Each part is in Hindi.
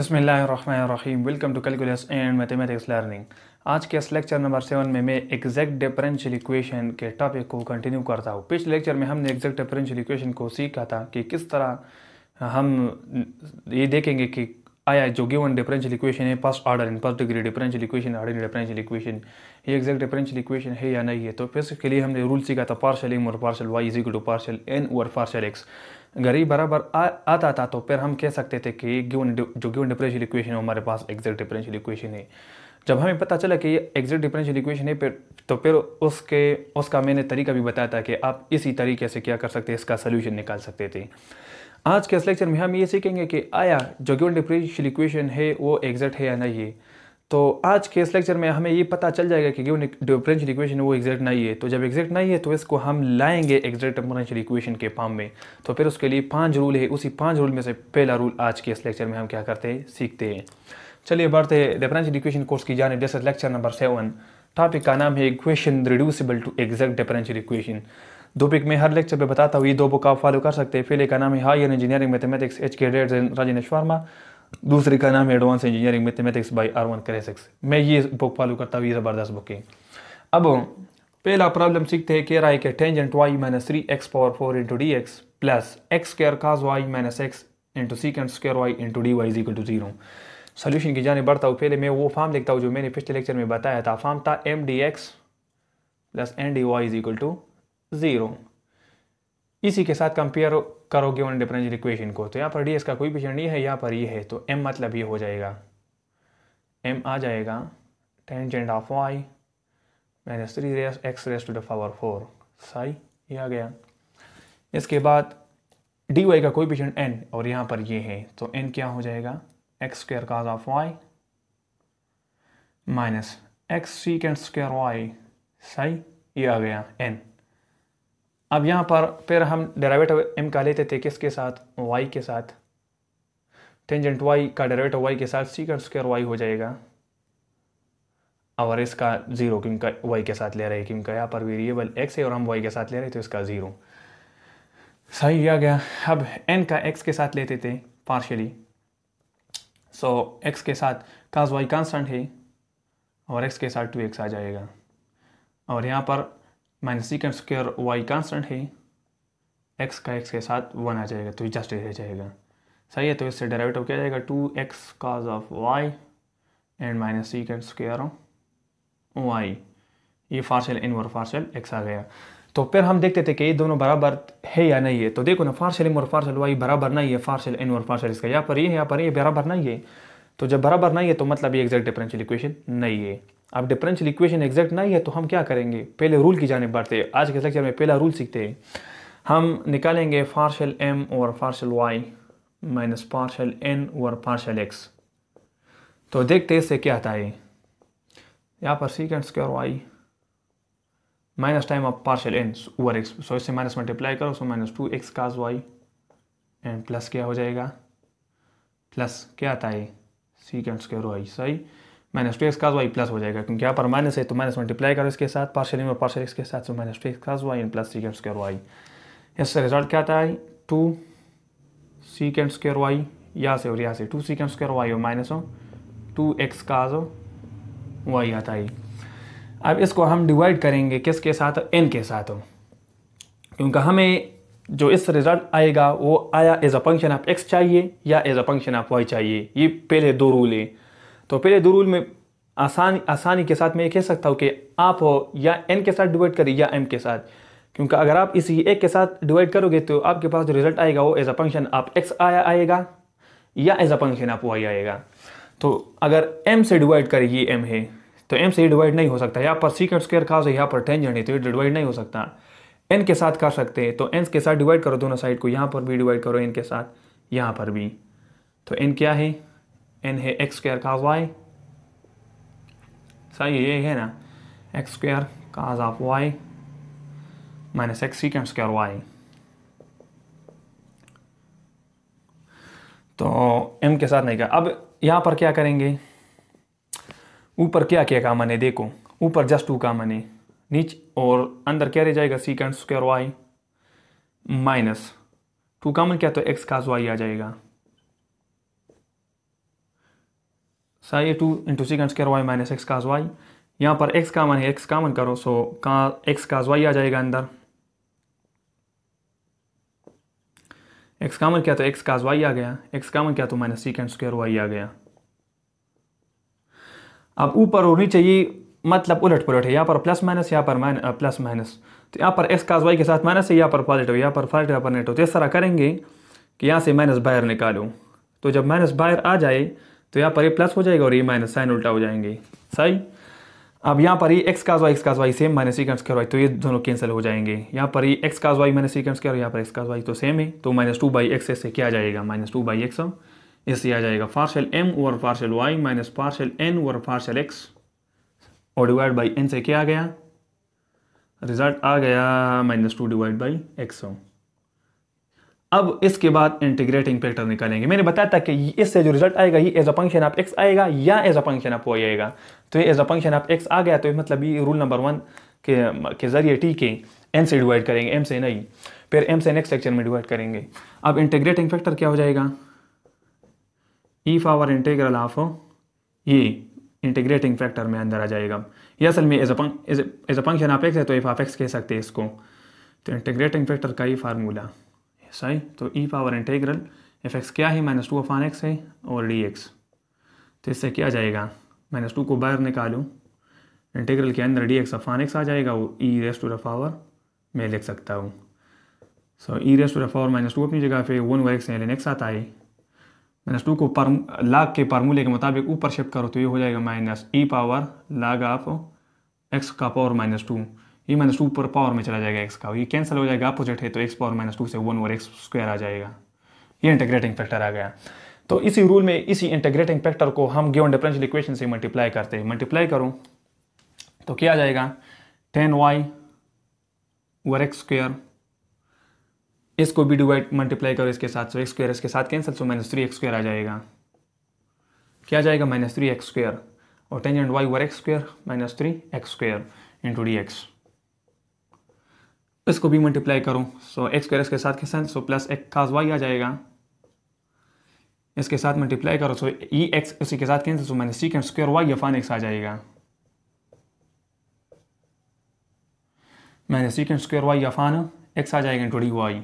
बसमीम welcome to calculus and mathematics learning आज के इस लेक्चर नंबर सेवन में मैं एग्जैक्ट डिफरेंशियल इक्वेशन के टॉपिक को कंटिन्यू करता हूँ पिछले लेक्चर में हमने एग्जैक्ट डिफरेंशियल इक्वेशन को सीखा था कि किस तरह हम ये देखेंगे कि आया जो गिवन डिफरेंशियल इक्वेशन है first order and first degree differential equation order differential equation ये एग्जैक्ट डिफरेंशियल इक्वेशन है या नहीं है तो फिर इसके लिए हमने रूल सीखा था पार्शल एम और partial Y is equal to partial N और पार्शल एक्स गरीब बराबर आ, आता था तो फिर हम कह सकते थे कि गिवन जो गिवन डिफरेंशियल इक्वेशन है हमारे पास एग्जैक्ट डिफरेंशियल इक्वेशन है जब हमें पता चला कि ये एग्जैक्ट डिफरेंशियल इक्वेशन है फिर तो फिर उसके उसका मैंने तरीका भी बताया था कि आप इसी तरीके से क्या कर सकते इसका सोल्यूशन निकाल सकते थे आज के इस लेक्चर में हम ये सीखेंगे कि आया जो गिवन डिफरेंशियल इक्वेशन है वो एग्जैक्ट है या नहीं है तो आज के इस लेक्चर में हमें ये पता चल जाएगा कि गिवन डिफरेंशियल इक्वेशन वो एग्जैक्ट नहीं है तो जब एग्जैक्ट नहीं है तो इसको हम लाएंगे एग्जैक्ट डिफरेंशियल इक्वेशन के फॉर्म में तो फिर उसके लिए पांच रूल है उसी पांच रूल में से पहला रूल आज के इस लेक्चर में हम क्या करते हैं सीखते हैं चलिए बढ़ते हैं डिफरेंशियल इक्वेशन कोर्स की जाने जैसे लेक्चर नंबर सेवन टॉपिक का नाम है equation reducible to exact differential equation दो पिक में हर लेक्चर पे बताता हूँ ये दो बुक आप फॉलो कर सकते हैं फिर का नाम है higher engineering mathematics H K रेड राजेश वर्मा दूसरे का नाम advance engineering mathematics by Erwin Kreyszig मैं ये बुक फॉलो करता हूँ ये ज़बरदस्त बुक है अब पहला प्रॉब्लम सीखते हैं कह रहा है कि tangent Y minus three X power four into D X plus X square cos Y minus X into secant square Y into D Y equal to zero solution की जाने बढ़ता हूँ पहले मैं वो फॉर्म लिखता हूँ जो मैंने पिछले लेक्चर में बताया था फॉर्म था M D X plus N D Y is equal to zero इसी के साथ कंपेयर करोगे उन डिफरेंशियल इक्वेशन को तो यहाँ पर डी का कोई पेशन नहीं है यहाँ पर ये है तो एम मतलब ये हो जाएगा एम आ जाएगा tangent of Y minus three raise X raise to the power four साई ये आ गया इसके बाद डी वाई का कोई पेशन एन और यहाँ पर ये है तो एन क्या हो जाएगा X square cos of Y minus X secant square Y साई ये आ गया एन अब यहाँ पर फिर हम डेरावेट एम का लेते थे किसके साथ वाई के साथ टेंजेंट वाई का डेरावेट वाई के साथ सी का स्क्वायर वाई हो जाएगा और इसका ज़ीरो क्योंकि वाई के साथ ले रहे हैं क्योंकि यहाँ पर वेरिएबल एक्स है और हम वाई के साथ ले रहे थे तो इसका ज़ीरो सही आ गया अब एन का एक्स के साथ लेते थे पार्शली सो एक्स के साथ काज वाई कांस्टेंट है और एक्स के साथ टू एक्स आ जाएगा और यहाँ पर minus secant square Y constant है एक्स का एक्स के साथ वन आ जाएगा तो जस्ट रह जाएगा सही है तो इससे डेराइवेटिव क्या जाएगा two X cos of Y and minus secant square Y ये फार्शल इन और फार्शल एक्स आ गया तो फिर हम देखते थे कि ये दोनों बराबर है या नहीं है तो देखो ना फार्शल इन और फार्शल वाई बराबर नहीं है फार्शल इन और फार्शल इसका यहाँ पर ये यहाँ पर ये बराबर नहीं है तो जब बराबर नहीं है तो मतलब ये एग्जैक्ट डिफरेंशियल इक्वेशन नहीं है अब डिफरेंशियल इक्वेशन एग्जैक्ट नहीं है तो हम क्या करेंगे पहले रूल की जानब बढ़ते हैं आज के लेक्चर में पहला रूल सीखते हैं हम निकालेंगे पार्शल एम और partial Y minus partial N और पार्शल एक्स तो देखते इससे क्या आता है यहाँ पर secant square Y minus time of partial N over X so इससे माइनस मल्टीप्लाई करो so minus two X cos Y and plus क्या हो जाएगा प्लस क्या आता है सीकेंड स्क्वायर वाई सही माइनस टू एक्स का वाई प्लस हो जाएगा क्योंकि यहाँ पर माइनस है तो माइनस मल्टीप्लाई करो इसके साथ पार्शल में पार्शल एक्स के साथ तो माइनस टू एक्स का Y plus secant square Y इससे रिजल्ट क्या आता है टू सीकेंड स्क्र वाई यहाँ से और यहाँ से टू सीकेंड स्क्र वाई हो माइनस हो टू एक्स काज वाई आता है अब इसको हम डिवाइड करेंगे किसके साथ एन के साथ क्योंकि हमें जो इस रिजल्ट आएगा वो आया as a function of X चाहिए या as a function of Y चाहिए ये पहले दो रूल है तो पहले दुरूल में आसान आसानी के साथ मैं ये कह सकता हूँ कि आप हो या एन के साथ डिवाइड करें या एम के साथ क्योंकि अगर आप इसी एक के साथ डिवाइड करोगे तो आपके पास जो रिजल्ट आएगा वो as a function of X आया आएगा या as a function of Y आएगा तो अगर एम से डिवाइड करें ये एम है तो एम से डिवाइड नहीं हो सकता यहाँ पर सीकेंड स्क्वेयर खास है यहाँ पर टेंजेंट है तो ये डिवाइड नहीं हो सकता एन के साथ कर सकते हैं तो एन के साथ डिवाइड करो दोनों साइड को यहाँ पर भी डिवाइड करो एन के साथ यहाँ पर भी तो एन क्या है एन है एक्स स्क्वायर का वाई सही है यही है ना X square cos of Y minus X secant square Y तो एम के साथ नहीं कहा अब यहाँ पर क्या करेंगे ऊपर क्या किया काम मैंने देखो ऊपर जस्ट टू का मैंने नीच और अंदर क्या रह जाएगा secant square Y minus two common क्या तो एक्स काज वाई आ जाएगा साई ए two into secant square Y minus X cos Y यहाँ पर एक्स कामन है एक्स कामन करो सो का एक्स काज वाई आ जाएगा अंदर एक्स कामन क्या तो एक्स काज वाई आ गया एक्स कामन क्या तो माइनस सिकंड स्केयर वाई आ गया अब ऊपर और नीचे ये मतलब उलट पुलट है यहाँ पर प्लस माइनस यहाँ पर माइन प्लस माइनस तो यहाँ पर एक्स काज वाई के साथ माइनस है यहाँ पर पॉजिटिव यहाँ पर पॉजिटिव यहाँ पर नेटिव तो इस तरह करेंगे कि यहाँ से माइनस बाहर निकालो तो जब माइनस बाहर आ जाए तो यहाँ पर ये प्लस हो जाएगा और ये माइनस साइन उल्टा हो जाएंगे सही अब यहाँ पर ही X cos Y X cos Y same minus sec का वाई तो ये दोनों कैंसिल हो जाएंगे यहाँ पर ही X cos Y minus E का यहाँ पर एक्स काज वाई तो सेम है तो माइनस टू बाई एक्स ऐसे क्या जाएगा माइनस टू बाई एक्स इससे आ जाएगा पार्शल एम और partial Y minus partial N और पार्शल एक्स और डिवाइड बाई एन से क्या आ गया रिजल्ट आ गया minus two divide by X अब इसके बाद इंटीग्रेटिंग फैक्टर निकालेंगे मैंने बताया था कि इससे जो रिजल्ट आएगा ये as a function of X आएगा या as a function of Y आएगा तो ये as a function of X आ गया तो मतलब ये रूल नंबर वन के के जरिए टी के एन से डिवाइड करेंगे एम से नहीं फिर एम से नेक्स्ट सेक्शन में डिवाइड करेंगे अब इंटीग्रेटिंग फैक्टर क्या हो जाएगा ई फावर इंटीग्रल ऑफ ये इंटीग्रेटिंग फैक्टर में अंदर आ जाएगा ये असल में as as a function of X है तो इफ ऑफ एक्स कह सकते हैं इसको तो इंटीग्रेटिंग फैक्टर का ही फार्मूला सही तो E power integral F X क्या है माइनस टू ऑफ आन एक्स है और डी एक्स तो इससे क्या जाएगा माइनस टू को बाहर निकालूँ इंटीग्रल के अंदर डी एक्स ऑफ आन एक्स आ जाएगा वो E raise to the power मैं लिख सकता हूँ सो E raise to power minus two अपनी जगह पे one over X N X आता है माइनस टू को पर लाग के फार्मूले के मुताबिक ऊपर शिफ्ट करो तो ये हो जाएगा minus E power log of X का पावर माइनस टू ये माइनस टू पर पावर में चला जाएगा एक्स का ये कैंसिल हो जाएगा अपोजिट है तो एक्स पावर माइनस टू से वन और एक्स स्क्वायर आ जाएगा ये इंटीग्रेटिंग फैक्टर आ गया तो इसी रूल में इसी इंटीग्रेटिंग फैक्टर को हम गिवन डिफरेंशियल इक्वेशन से मल्टीप्लाई करते हैं मल्टीप्लाई करूँ तो क्या आ जाएगा टेन वाई और एक्स स्क्वेयर इसको भी डिवाइड मल्टीप्लाई करो इसके साथ सो एक्स स्क्वायर इसके साथ cancel so minus three X square आ जाएगा क्या आ जाएगा माइनस थ्री एक्स स्क्वायर और tangent Y over X square minus three X square into D X इसको भी मल्टीप्लाई करूँ सो एक्स स्क्वायर इसके साथ किसान so plus X cos Y आ जाएगा इसके साथ मल्टीप्लाई करो सो ई एक्स उसी के साथ cancel so minus secant square Y upon X आ जाएगा minus secant square Y upon X आ जाएगा into D Y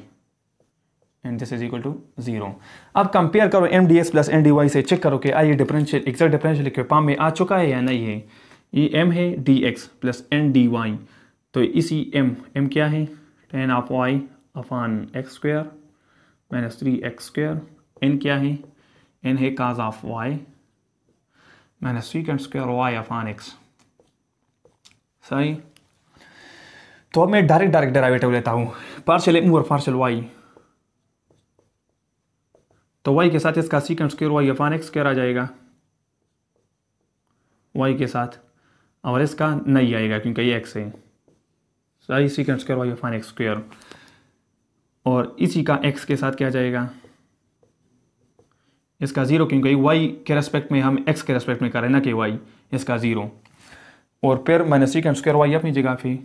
and this is equal to zero अब कंपेयर करो M D S plus N D Y से चेक करो कि आई डिफरेंशियल एक्जैक्ट डिफरेंशियल इक्वेपा में आ चुका है या नहीं है ये एम है D X plus N D Y तो इसी एम एम क्या है tan of Y upon X square minus three X square N क्या है एन है cos of Y minus three secant square Y upon X सही तो अब मैं डायरेक्ट डायरेक्ट डेरावेटिव लेता हूँ पार्शियल एम और पार्शियल वाई तो वाई के साथ इसका secant square Y upon X square आ जाएगा वाई के साथ और इसका नहीं आएगा क्योंकि ये एक्स है so इसी square Y upon X square और इसी का एक्स के साथ क्या जाएगा इसका ज़ीरो क्योंकि वाई के रेस्पेक्ट में हम एक्स के रेस्पेक्ट में कर रहे हैं ना कि वाई इसका ज़ीरो और फिर माइनस सी स्क्वायर वाई अपनी जगह पे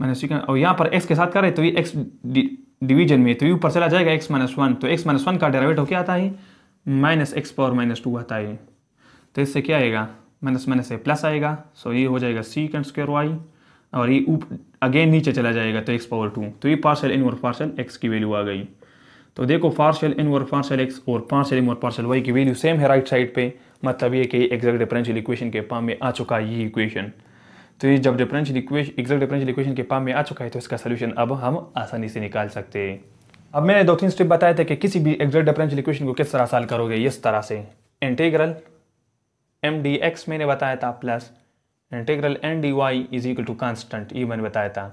माइनस सी और यहाँ पर एक्स के साथ कर रहे तो ये एक्स डिवीजन में तो ये ऊपर चला जाएगा एक्स माइनस वन तो एक्स माइनस वन का डेरावेट हो क्या आता है minus X power minus two आता है तो इससे क्या आएगा माइनस माइनस से प्लस आएगा सो ये हो जाएगा कैंड स्क्र वाई और ये ऊप अगेन नीचे चला जाएगा तो एक्स पावर टू तो ये पार्शल इन और पार्शल एक्स की वैल्यू आ गई तो देखो पार्शल इन और पार्शल एक्स और पार्शल इन और पार्शल वाई की वैल्यू सेम है राइट साइड पे मतलब ये कि एग्जैक्ट डिफरेंशियल इक्वेशन के पाम में आ चुका है ये इक्वेशन तो ये जब differential equation exact differential equation के पाम में आ चुका है तो इसका सोल्यूशन अब हम आसानी से निकाल सकते हैं अब मैंने दो तीन स्टेप बताए थे कि किसी भी एग्जैक्ट डिफरेंशियल इक्वेशन को किस तरह साल करोगे इस तरह से इंटीग्रल एम डी एक्स मैंने बताया था plus integral N D Y is equal to constant ये मैंने बताया था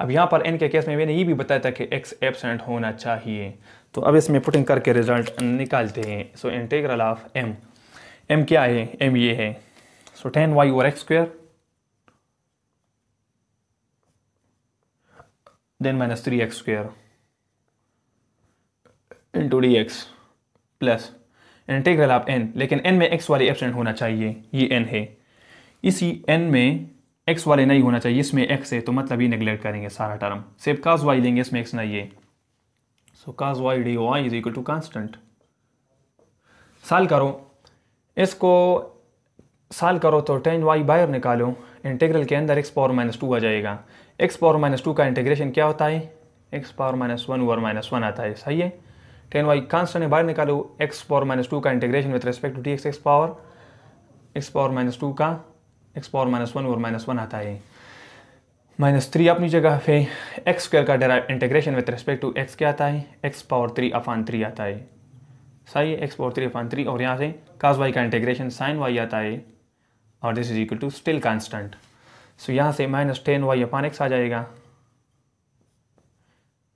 अब यहाँ पर एन के केस में मैंने ये भी बताया था कि एक्स एबसेंट होना चाहिए तो अब इसमें पुटिंग करके रिजल्ट निकालते हैं so integral of M M क्या है एम ये है सो टेन वाई और X square then minus three X square into D X plus integral of N लेकिन एन में एक्स वाले एबसेंट होना चाहिए ये एन है इसी एन में एक्स वाले नहीं होना चाहिए इसमें एक्स है तो मतलब ये निगलेक्ट करेंगे सारा टर्म सिर्फ काज वाई लेंगे इसमें एक्स नहीं है so cos Y D Y is equal to constant solve करो इसको साल करो तो टेन वाई बाहर निकालो इंटीग्रल के अंदर एक्स पावर माइनस टू आ जाएगा एक्स पावर माइनस टू का इंटीग्रेशन क्या होता है X power minus one over minus one आता है सही है टेन वाई कांस्टेंट है बाहर निकालो एक्स पावर माइनस टू का integration with respect to D X X power X power minus two का एक्स पावर माइनस वन और माइनस वन आता है माइनस थ्री अपनी जगह पे एक्स स्क्वायर का derive integration with respect to X क्या आता है X power three upon three आता है सही है X power three upon three और यहाँ से कास वाई का इंटीग्रेशन साइन वाई आता है और this is equal to still constant so यहाँ से minus tan Y upon X आ जाएगा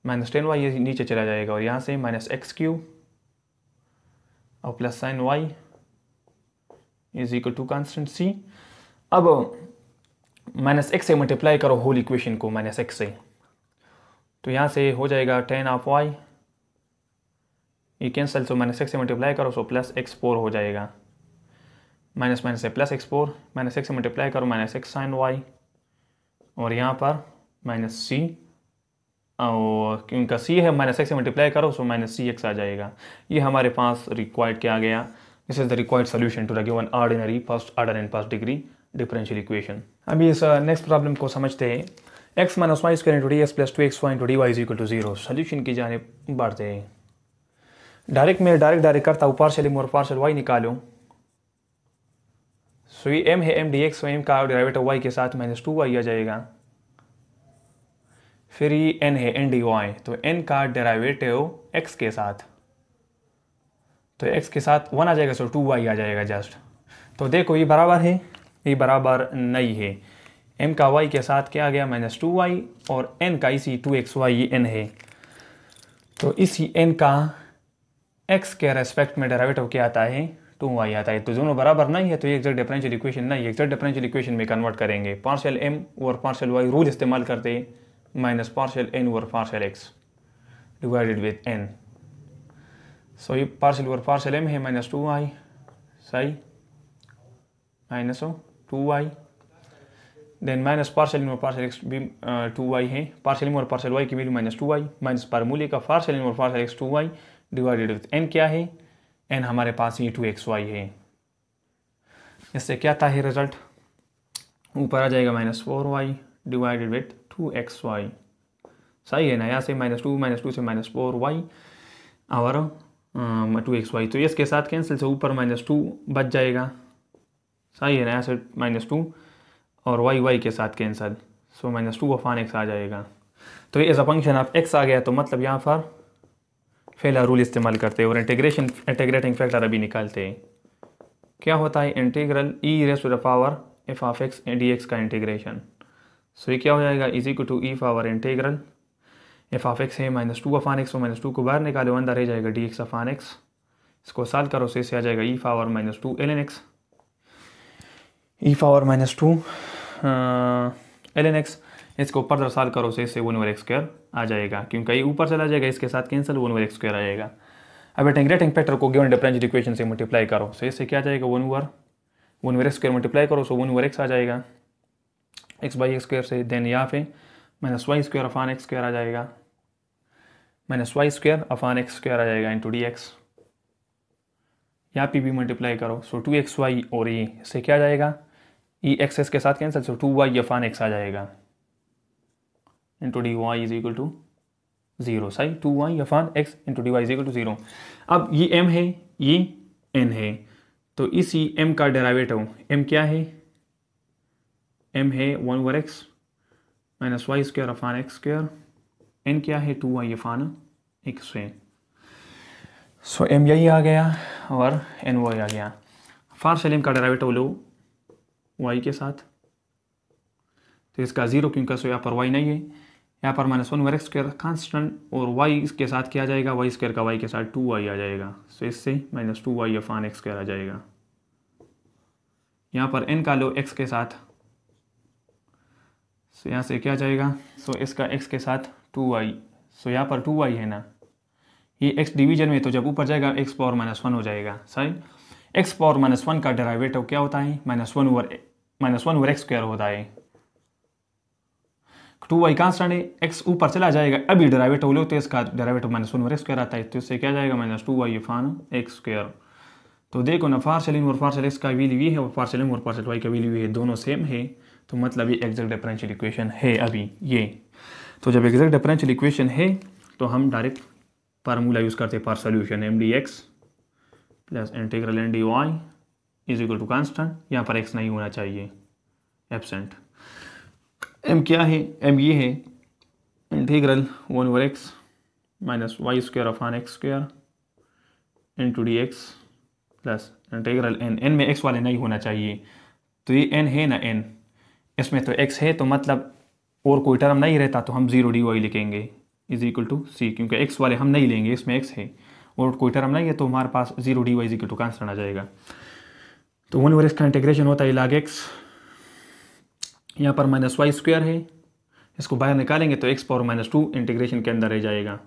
माइनस टेन वाई ये नीचे चला जाएगा और यहाँ से माइनस एक्स क्यू और plus sine Y is equal to constant C अब माइनस एक्स से मल्टीप्लाई करो होल इक्वेशन को माइनस एक्स से तो यहाँ से हो जाएगा टेन ऑफ वाई ये कैंसल सो तो माइनस एक्स से मल्टीप्लाई करो सो तो प्लस एक्स फोर हो जाएगा माइनस माइनस से plus X four minus X से मल्टीप्लाई करो माइनस एक्स साइन वाई और यहाँ पर माइनस सी और हाँ, इनका सी है माइनस एक्स से मल्टीप्लाई करो सो माइनस सी एक्स आ जाएगा ये हमारे पास रिक्वायर्ड क्या आ गया this is the required solution to the given ordinary first order and first degree differential equation अभी इस नेक्स्ट uh, प्रॉब्लम को समझते हैं X minus Y square into D X plus two X Y into D Y is equal to zero solution की जाने बढ़ते हैं डायरेक्ट मैं डायरेक्ट डायरेक्ट करता हूँ पार्शल एम और पार्शल वाई निकालो सो ये एम है एम डी एक्स एम का डेरिवेटिव वाई के साथ माइनस टू वाई आ जाएगा फिर ये एन है एन डी ओ आए तो एन का डेरावेटिव एक्स के साथ तो एक्स के साथ वन आ जाएगा सो टू वाई आ जाएगा जस्ट तो देखो ये बराबर है ये बराबर नहीं है एम का वाई के साथ क्या आ गया माइनस टू वाई और एन का इसी टू एक्स वाई ये एन है तो इसी एन का एक्स के रेस्पेक्ट में डेरावेटिव क्या आता है टू वाई आता है तो दोनों बराबर नहीं है तो ये एक्जैक्ट डिफरेंशियल इक्वेशन नहीं है एग्जैक्ट डिफरेंशियल इक्वेशन में कन्वर्ट करेंगे पार्शियल एम और पार्शियल वाई रूल इस्तेमाल करते हैं minus partial n over partial x divided with n सो ये पार्शल और पार्शल m है माइनस टू आई सही माइनस हो two I then minus partial over partial X भी टू वाई है पार्शल इनवर पार्शल वाई की value minus two Y minus फार्मूले का partial over partial X two Y divided with N क्या है एन हमारे पास ये टू एक्स वाई है इससे क्या था है रिजल्ट ऊपर आ जाएगा minus four Y divided with two X Y सही है ना यहाँ से माइनस टू माइनस टू से माइनस फोर वाई और टू एक्स वाई तो इसके साथ कैंसिल से ऊपर माइनस टू बच जाएगा सही है ना यहाँ से माइनस टू और वाई वाई के साथ cancel so minus two of आन एक्स आ जाएगा तो ये as a function of X आ गया तो मतलब यहाँ पर फेला रूल इस्तेमाल करते हैं और इंटीग्रेशन इंटीग्रेटिंग फैक्टर अभी निकालते हैं क्या होता है integral E raised to the power F of X D X का इंटीग्रेशन सो ये क्या हो जाएगा is equal to E power integral F of X है माइनस टू ऑफ आन एक्स और माइनस टू को बाहर निकालो अंदर रह जाएगा डी एक्स ऑफ आन एक्स इसको साल करो तो से आ जाएगा E power minus two L N X E power minus two L N X इसको ऊपर दरअसल करो से तो इससे वन ओवर एक्स स्क्वायर आ जाएगा क्योंकि ये ऊपर चला जाएगा इसके साथ cancel one over X square आ जाएगा अब इंटीग्रेटिंग फैक्टर को गिवन डिफरेंशियल इक्वेशन से मल्टीप्लाई करो सो इससे क्या जाएगा one over one over X square multiply करो सो वन ओवर एक्स आ जाएगा एक्स बाई एक्स स्क्वायर से देन यहाँ पे minus Y square upon X square आ जाएगा minus Y square upon X square आ जाएगा इंटू डी एक्स यहाँ पे भी मल्टीप्लाई करो सो टू एक्स वाई और ये e, इससे क्या जाएगा ई एक्स एस के साथ cancel so two Y upon X आ जाएगा two D Y is equal to zero साई two Y upon X into D Y is equal to zero अब ये एम है ये एन है तो इसी एम का डेरावेटिव एम क्या है एम है one over X minus Y square upon X square N क्या है टू वाई अफान एक्स है सो एम यही आ गया और एन वाई आ गया फार सलीम का डरावेटिव लो वाई के साथ तो इसका ज़ीरो क्योंकि सो यहाँ पर वाई नहीं है यहाँ पर minus one over X square constant और वाई के साथ क्या जाएगा वाई स्क्वायर का वाई के साथ टू वाई आ जाएगा सो इससे minus two Y upon X square आ जाएगा यहाँ पर एन का लो एक्स के साथ सो यहाँ से क्या जाएगा सो इसका एक्स के साथ टू वाई सो यहाँ पर टू वाई है ना ये एक्स डिवीजन में तो जब ऊपर जाएगा एक्स पावर माइनस वन हो जाएगा सही एक्स पावर माइनस वन का डेरावेटिव क्या होता है minus one over minus one over X square होता है टू वाई स्टैंड है एक्स ऊपर चला जाएगा अभी डेरावेटिव लो तो इसका derivative minus one over X square आता है तो इससे क्या जाएगा minus two Y upon X square तो देखो ना पार्शल इन और पार्शल एक्स का वैल्यू ये है और पार्शल इन और पार्शल वाई का वैल्यू ये दोनों सेम है तो मतलब ये एग्जैक्ट डिफरेंशियल इक्वेशन है अभी ये तो जब एग्जैक्ट डिफरेंशियल इक्वेशन है तो हम डायरेक्ट फार्मूला यूज़ करते हैं for solution M D X plus integral N D Y is equal to constant यहाँ पर एक्स नहीं होना चाहिए एबसेंट एम क्या है एम ये है integral one over X minus Y square upon X square into D X plus integral N N में एक्स वाले नहीं होना चाहिए तो ये एन है ना एन इसमें तो एक्स है तो मतलब और कोई टर्म नहीं रहता तो हम जीरो डी वाई लिखेंगे इज इक्वल टू सी क्योंकि एक्स वाले हम नहीं लेंगे इसमें एक्स है और कोई टर्म नहीं है तो हमारे पास zero D Y is equal to answer आ जाएगा तो वन ओवर का इंटीग्रेशन होता है लाग एक्स यहाँ पर माइनस वाई स्क्वायर है इसको बाहर निकालेंगे तो X power minus two integration के अंदर रह जाएगा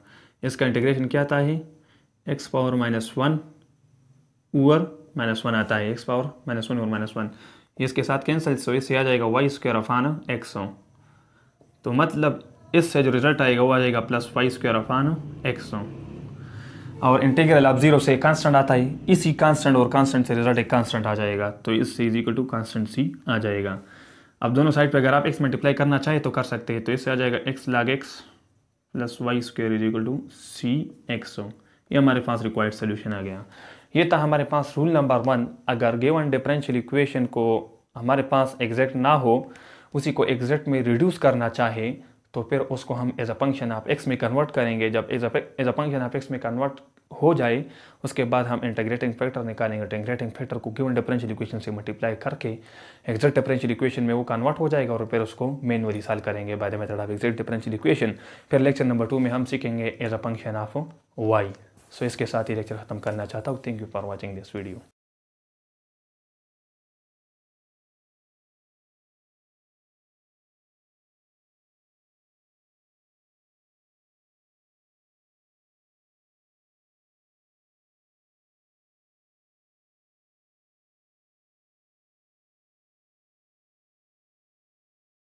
इसका इंटीग्रेशन क्या आता है X power minus one over minus one आता है एक्स पावर माइनस वन और माइनस वन इसके साथ कैंसिल सो इससे आ जाएगा वाई स्क्वेयर अफान एक्स तो मतलब इससे जो रिज़ल्ट आएगा वो आ जाएगा plus Y square upon X और इंटीग्रल अब जीरो से कांस्टेंट आता है इसी कांस्टेंट और कांस्टेंट से रिजल्ट एक कांस्टेंट आ जाएगा तो इससे is equal to constant C आ जाएगा अब दोनों साइड पे अगर आप एक्स मल्टीप्लाई करना चाहे तो कर सकते हैं तो इससे आ जाएगा X log X plus Y square is equal to C X ये हमारे पास रिक्वायर्ड सोल्यूशन आ गया ये था हमारे पास रूल नंबर वन अगर गेवन डिफरेंशियल इक्वेशन को हमारे पास एग्जैक्ट ना हो उसी को एग्जैक्ट में रिड्यूस करना चाहे तो फिर उसको हम as a function of X में कन्वर्ट करेंगे जब as as a function of X में कन्वर्ट हो जाए उसके बाद हम इंटीग्रेटिंग फैक्टर निकालेंगे इंटीग्रेटिंग फैक्टर को गिवन डिफरेंशियल इक्वेशन से मल्टीप्लाई करके एग्जैक्ट डिफरेंशियल इक्वेशन में वो कन्वर्ट हो जाएगा और फिर उसको मैनुअली सॉल्व करेंगे by the method of exact differential equation फिर लेक्चर नंबर टू में हम सीखेंगे as a function of Y so इसके साथ ही लेक्चर ख़त्म करना चाहता हूँ thank you for watching this video